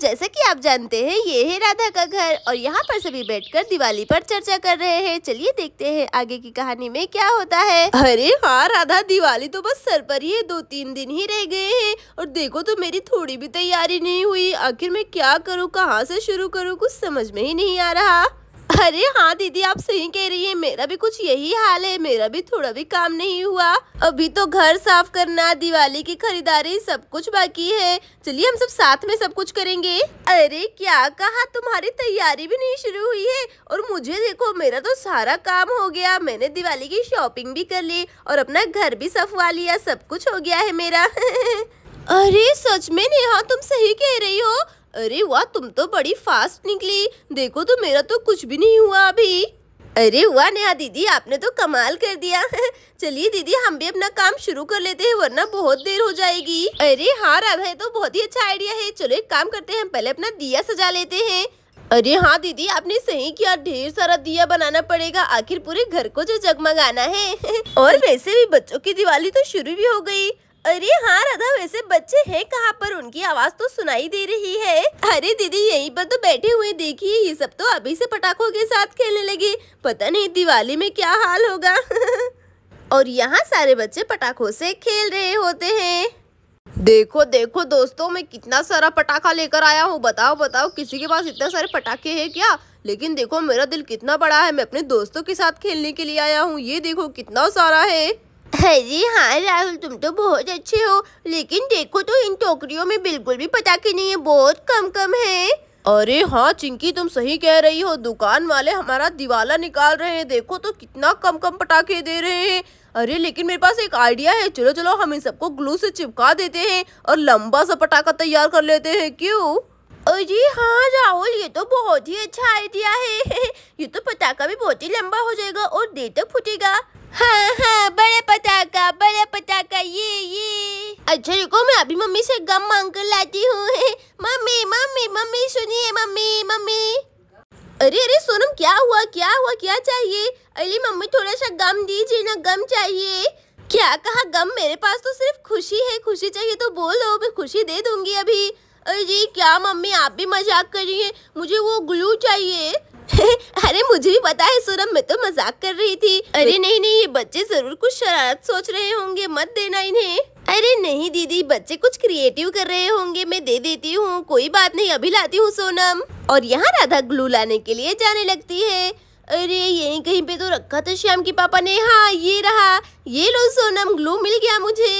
जैसा कि आप जानते हैं ये है राधा का घर और यहाँ पर सभी बैठकर दिवाली पर चर्चा कर रहे हैं चलिए देखते हैं आगे की कहानी में क्या होता है अरे हाँ राधा दिवाली तो बस सर पर ही है दो तीन दिन ही रह गए हैं और देखो तो मेरी थोड़ी भी तैयारी नहीं हुई आखिर मैं क्या करूँ कहाँ से शुरू करूँ कुछ समझ में ही नहीं आ रहा अरे हाँ दीदी आप सही कह रही है मेरा भी कुछ यही हाल है मेरा भी थोड़ा भी काम नहीं हुआ अभी तो घर साफ करना दिवाली की खरीदारी सब कुछ बाकी है चलिए हम सब साथ में सब कुछ करेंगे अरे क्या कहा तुम्हारी तैयारी भी नहीं शुरू हुई है और मुझे देखो मेरा तो सारा काम हो गया मैंने दिवाली की शॉपिंग भी कर ली और अपना घर भी सफवा लिया सब कुछ हो गया है मेरा अरे सच में नेहा तुम सही कह रही हो अरे वाह तुम तो बड़ी फास्ट निकली देखो तो मेरा तो कुछ भी नहीं हुआ अभी अरे वाह नेहा दीदी आपने तो कमाल कर दिया चलिए दीदी हम भी अपना काम शुरू कर लेते हैं वरना बहुत देर हो जाएगी अरे हाँ राधा ये तो बहुत ही अच्छा आइडिया है चलो एक काम करते हैं हम पहले अपना दिया सजा लेते हैं अरे हाँ दीदी आपने सही किया ढेर सारा दिया बनाना पड़ेगा आखिर पूरे घर को जो जगमगाना है और वैसे भी बच्चों की दिवाली तो शुरू भी हो गई अरे हाँ राधा वैसे बच्चे हैं कहाँ पर उनकी आवाज तो सुनाई दे रही है अरे दीदी यहीं पर तो बैठे हुए देखिए ये सब तो अभी से पटाखों के साथ खेलने लगे पता नहीं दिवाली में क्या हाल होगा और यहाँ सारे बच्चे पटाखों से खेल रहे होते हैं देखो देखो दोस्तों मैं कितना सारा पटाखा लेकर आया हूँ बताओ बताओ किसी के पास इतना सारे पटाखे हैं क्या लेकिन देखो मेरा दिल कितना बड़ा है मैं अपने दोस्तों के साथ खेलने के लिए आया हूँ ये देखो कितना सारा है अरे हाँ राहुल तुम तो बहुत अच्छे हो लेकिन देखो तो इन टोकरियों में बिल्कुल भी पता की नहीं है बहुत कम कम है अरे हाँ चिंकी तुम सही कह रही हो दुकान वाले हमारा दिवाला निकाल रहे हैं देखो तो कितना कम कम पटाखे दे रहे हैं अरे लेकिन मेरे पास एक आइडिया है चलो चलो हम इन सबको ग्लू से चिपका देते हैं और लंबा सा पटाखा तैयार कर लेते हैं क्यों अरे हाँ राहुल ये तो बहुत ही अच्छा आइडिया है ये तो पटाखा भी बहुत ही लंबा हो जाएगा और देर तक फूटेगा हाँ हाँ बड़े पटाखा बड़े पटाखा ये ये अच्छा रुको मैं अभी मम्मी से गम मांग कर लाती हूँ मम्मी मम्मी मम्मी सुनिए मम्मी मम्मी अरे अरे सोनम क्या हुआ क्या हुआ क्या चाहिए अरे मम्मी थोड़ा सा गम दीजिए ना गम चाहिए क्या कहा गम मेरे पास तो सिर्फ खुशी है खुशी चाहिए तो दो मैं खुशी दे दूंगी अभी अरे क्या मम्मी आप भी मजाक कर रही मुझे वो ग्लू चाहिए अरे मुझे भी पता है सूरम मैं तो मजाक कर रही थी अरे नहीं नहीं ये बच्चे जरूर कुछ शरारत सोच रहे होंगे मत देना इन्हें अरे नहीं दीदी बच्चे कुछ क्रिएटिव कर रहे होंगे मैं दे देती हूँ कोई बात नहीं अभी लाती हूँ सोनम और यहाँ राधा ग्लू लाने के लिए जाने लगती है अरे यही कहीं पे तो रखा था श्याम की पापा ने हाँ ये रहा ये लो सोनम ग्लू मिल गया मुझे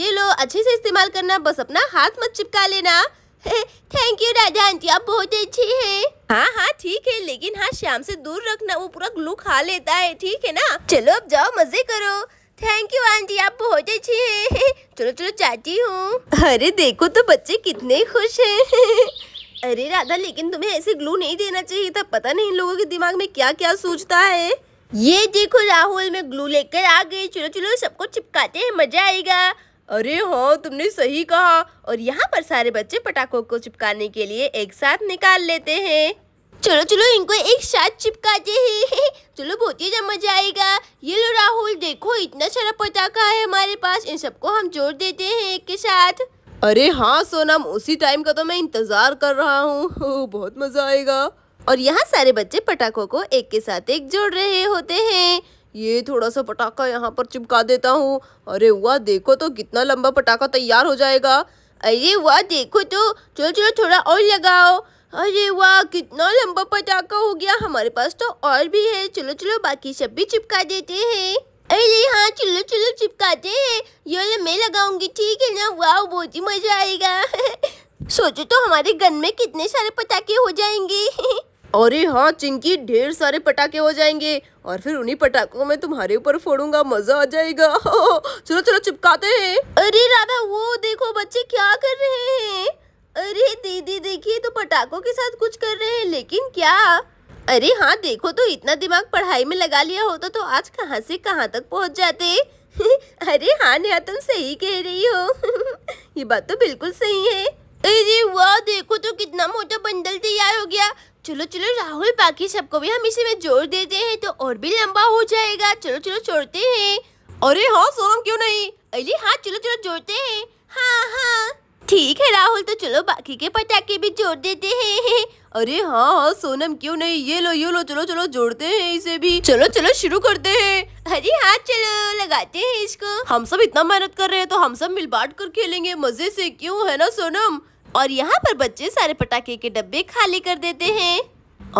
ये लो अच्छे से इस्तेमाल करना बस अपना हाथ मत चिपका लेना थैंक यू राधा आंटी आप बहुत अच्छी है हाँ हाँ ठीक है लेकिन हाँ श्याम से दूर रखना वो पूरा ग्लू खा लेता है ठीक है ना चलो अब जाओ मजे करो थैंक यू आंटी आप बहुत अच्छी हैं चलो चलो चाची हूँ अरे देखो तो बच्चे कितने खुश हैं अरे राधा लेकिन तुम्हें ऐसे ग्लू नहीं देना चाहिए था पता नहीं लोगों के दिमाग में क्या क्या सोचता है ये देखो राहुल मैं ग्लू लेकर आ गई चलो चलो सबको चिपकाते हैं मजा आएगा अरे हाँ तुमने सही कहा और यहाँ पर सारे बच्चे पटाखों को चिपकाने के लिए एक साथ निकाल लेते हैं चलो चलो इनको एक साथ चिपकाते है चलो बहुत ही मजा आएगा ये लो राहुल देखो इतना सारा पटाखा है हमारे पास इन सबको हम जोड़ देते हैं एक के साथ अरे हाँ सोनम उसी टाइम का तो मैं इंतजार कर रहा हूँ बहुत मजा आएगा और यहाँ सारे बच्चे पटाखों को एक के साथ एक जोड़ रहे होते हैं ये थोड़ा सा पटाखा यहाँ पर चिपका देता हूँ अरे वाह देखो तो कितना लंबा पटाखा तैयार हो जाएगा अरे वाह देखो तो चलो चलो थोड़ा और लगाओ अरे वाह कितना लंबा पटाखा हो गया हमारे पास तो और भी है चलो चलो बाकी सब भी चिपका देते हैं अरे हाँ चलो चलो चिपकाते हैं ये मैं लगाऊंगी ठीक है ना वाह बहुत ही मजा आएगा सोचो तो हमारे गन में कितने सारे पटाखे हो जाएंगे अरे हाँ चिंकी ढेर सारे पटाखे हो जाएंगे और फिर उन्हीं पटाखों में तुम्हारे ऊपर फोड़ूंगा मजा आ जाएगा चलो चलो चिपकाते हैं अरे राधा वो देखो बच्चे क्या कर रहे हैं अरे दीदी देखिए तो पटाखों के साथ कुछ कर रहे हैं लेकिन क्या अरे हाँ देखो तो इतना दिमाग पढ़ाई में लगा लिया होता तो आज कहाँ से कहाँ तक पहुँच जाते अरे हाँ नेहा तुम सही कह रही हो ये बात तो बिल्कुल सही है अरे वाह देखो तो कितना मोटा बंडल तैयार हो गया चलो चलो राहुल बाकी सबको भी हम इसी में जोड़ देते हैं तो और भी लंबा हो जाएगा चलो चलो छोड़ते हैं अरे हाँ सोनम क्यों नहीं अरे हाँ चलो चलो जोड़ते हैं हाँ हाँ ठीक है राहुल तो चलो बाकी के पटाखे भी जोड़ देते हैं अरे हाँ हाँ सोनम क्यों नहीं ये लो ये लो चलो चलो जोड़ते हैं इसे भी चलो चलो शुरू करते हैं अरे हाँ चलो लगाते हैं इसको हम सब इतना मेहनत कर रहे हैं तो हम सब मिल बांट कर खेलेंगे मजे से क्यों है ना सोनम और यहाँ पर बच्चे सारे पटाखे के डब्बे खाली कर देते हैं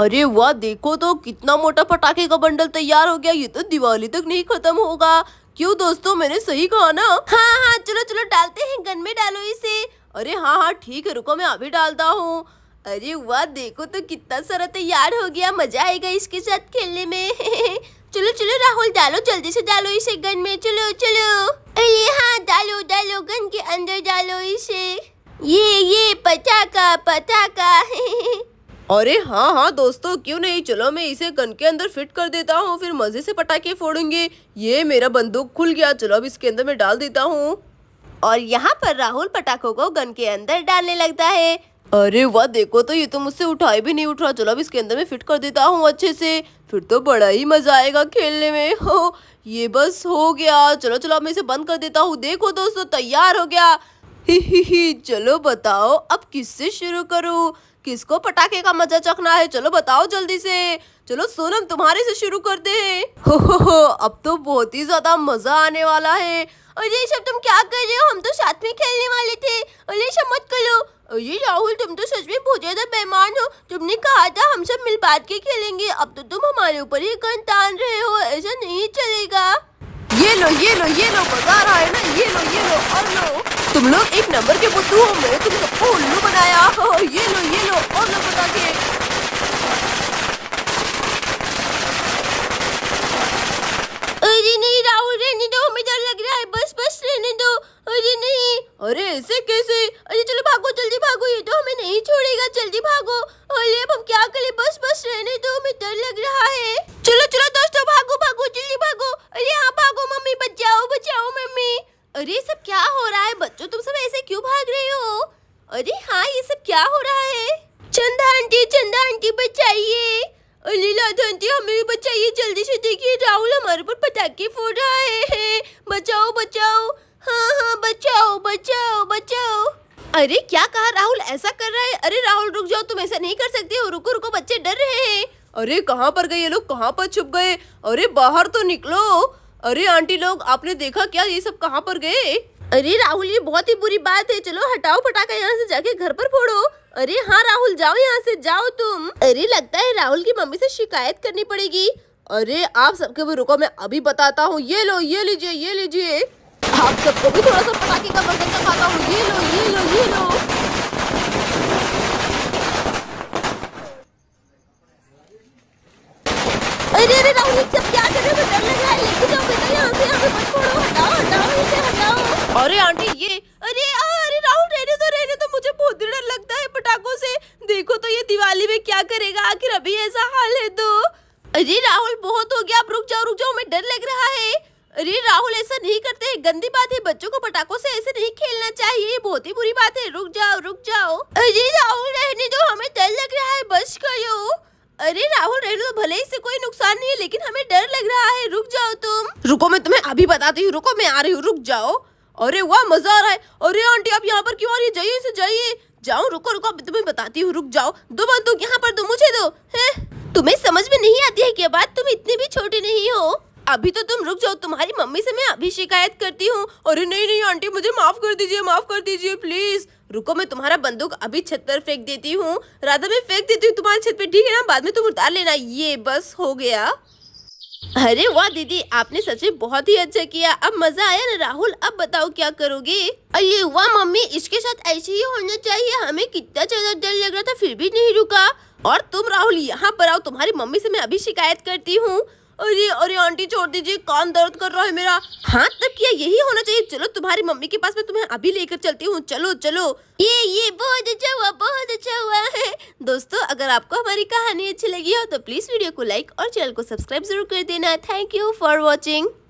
अरे वाह देखो तो कितना मोटा पटाखे का बंडल तैयार हो गया ये तो दिवाली तक नहीं खत्म होगा क्यों दोस्तों मैंने सही कहा ना हाँ हाँ चलो चलो डालते हैं गन में डालो इसे अरे हाँ हाँ ठीक है रुको मैं अभी डालता हूँ अरे वाह देखो तो कितना सारा तैयार हो गया मजा आएगा इसके साथ खेलने में चलो चलो राहुल डालो जल्दी से डालो इसे गन में चलो चलो अरे हाँ डालो डालो गन के अंदर डालो इसे ये अरे पटाखा अरे हाँ हाँ दोस्तों क्यों नहीं चलो मैं इसे गन के अंदर फिट कर देता हूँ फिर मज़े से पटाखे फोड़ेंगे ये मेरा बंदूक खुल गया चलो अब इसके अंदर मैं डाल देता हूँ और यहाँ पर राहुल पटाखों को गन के अंदर डालने लगता है अरे वाह देखो तो ये तो मुझसे उठाए भी नहीं उठ रहा चलो अब इसके अंदर मैं फिट कर देता हूँ अच्छे से फिर तो बड़ा ही मज़ा आएगा खेलने में हो ये बस हो गया चलो चलो अब मैं इसे बंद कर देता हूँ देखो दोस्तों तैयार हो गया ही ही ही चलो बताओ अब किससे शुरू करूँ किसको पटाखे का मजा चखना है चलो बताओ जल्दी से चलो सोनम तुम्हारे से शुरू करते हैं हो हो हो अब तो बहुत ही ज्यादा मजा आने वाला है अरे सब तुम क्या कर रहे हो हम तो साथ में खेलने वाले थे अरे सब मत करो अरे राहुल तुम तो सच में बहुत ज्यादा बेमान हो तुमने कहा था हम सब मिल बात के खेलेंगे अब तो तुम हमारे ऊपर ही गन रहे हो ऐसा नहीं चलेगा ये लो ये लो ये लो मजा आ रहा है ना ये लो ये लो और लो तुम लोग एक नंबर के बुद्धू हो मैं तुम सबको उल्लू बनाया हो ये लो ये लो और लो बता के अरे नहीं राहुल रहने दो हमें डर लग रहा है बस बस रहने दो अरे नहीं अरे ऐसे कैसे अरे चलो भागो चलो अरे हाँ ये सब क्या हो रहा है चंदा आंटी चंदा आंटी बचाइए आंटी हमें भी बचाइए जल्दी से देखिए राहुल हमारे ऊपर पटाखे फोड़ रहा है बचाओ बचाओ हाँ हाँ बचाओ बचाओ बचाओ अरे क्या कहा राहुल ऐसा कर रहा है अरे राहुल रुक जाओ तुम ऐसा नहीं कर सकते हो रुको रुको बच्चे डर रहे हैं अरे कहाँ पर गए ये लोग कहाँ पर छुप गए अरे बाहर तो निकलो अरे आंटी लोग आपने देखा क्या ये सब कहाँ पर गए अरे राहुल ये बहुत ही बुरी बात है चलो हटाओ पटाखा यहाँ से जाके घर पर फोड़ो अरे हाँ राहुल जाओ यहाँ से जाओ तुम अरे लगता है राहुल की मम्मी से शिकायत करनी पड़ेगी अरे आप सबके भी रुको मैं अभी बताता हूँ ये लो ये लीजिए ये लीजिए आप सबको भी थोड़ा सा पटाखे का बर्तन दिखाता हूँ ये लो ये लो ये लो अरे अरे राहुल क्या कर रहे हो डर लग रहा है लेके जाओ अरे आंटी ये अरे आ, अरे राहुल रहने तो रहने तो मुझे बहुत डर लगता है पटाखों से देखो तो ये दिवाली में क्या करेगा आखिर अभी ऐसा हाल है तो अरे राहुल बहुत हो गया आप रुक जाओ रुक जाओ हमें डर लग रहा है अरे राहुल ऐसा नहीं करते है गंदी बात है बच्चों को पटाखों से ऐसे नहीं खेलना चाहिए बहुत ही बुरी बात है रुक जाओ रुक जाओ अरे राहुल रहने दो हमें डर लग रहा है बस करो अरे राहुल रहने दो भले इससे कोई नुकसान नहीं है लेकिन हमें डर लग रहा है रुक जाओ तुम रुको मैं तुम्हें अभी बताती हूँ रुको मैं आ रही हूँ रुक जाओ अरे वाह मजा आ रहा है अरे आंटी आप यहाँ पर क्यों आ रही है जाइए जाइए जाओ रुको रुको तुम्हें बताती हूँ रुक जाओ दो बंदूक यहाँ पर दो मुझे दो है तुम्हें समझ में नहीं आती है क्या बात तुम इतनी भी छोटी नहीं हो अभी तो तुम रुक जाओ तुम्हारी मम्मी से मैं अभी शिकायत करती हूँ अरे नहीं नहीं आंटी मुझे माफ कर दीजिए माफ कर दीजिए प्लीज रुको मैं तुम्हारा बंदूक अभी छत पर फेंक देती हूँ राधा मैं फेंक देती हूँ तुम्हारी छत पे ठीक है ना बाद में तुम उतार लेना ये बस हो गया अरे वाह दीदी आपने सच में बहुत ही अच्छा किया अब मजा आया ना राहुल अब बताओ क्या करोगे अरे वाह मम्मी इसके साथ ऐसे ही होना चाहिए हमें कितना ज्यादा डर लग रहा था फिर भी नहीं रुका और तुम राहुल यहाँ पर आओ तुम्हारी मम्मी से मैं अभी शिकायत करती हूँ अरे अरे आंटी छोड़ दीजिए कान दर्द कर रहा है मेरा हाथ तक किया यही होना चाहिए चलो तुम्हारी मम्मी के पास मैं तुम्हें अभी लेकर चलती हूँ चलो चलो ये ये बहुत अच्छा हुआ बहुत अच्छा हुआ है दोस्तों अगर आपको हमारी कहानी अच्छी लगी हो तो प्लीज वीडियो को लाइक और चैनल को सब्सक्राइब जरूर कर देना थैंक यू फॉर वॉचिंग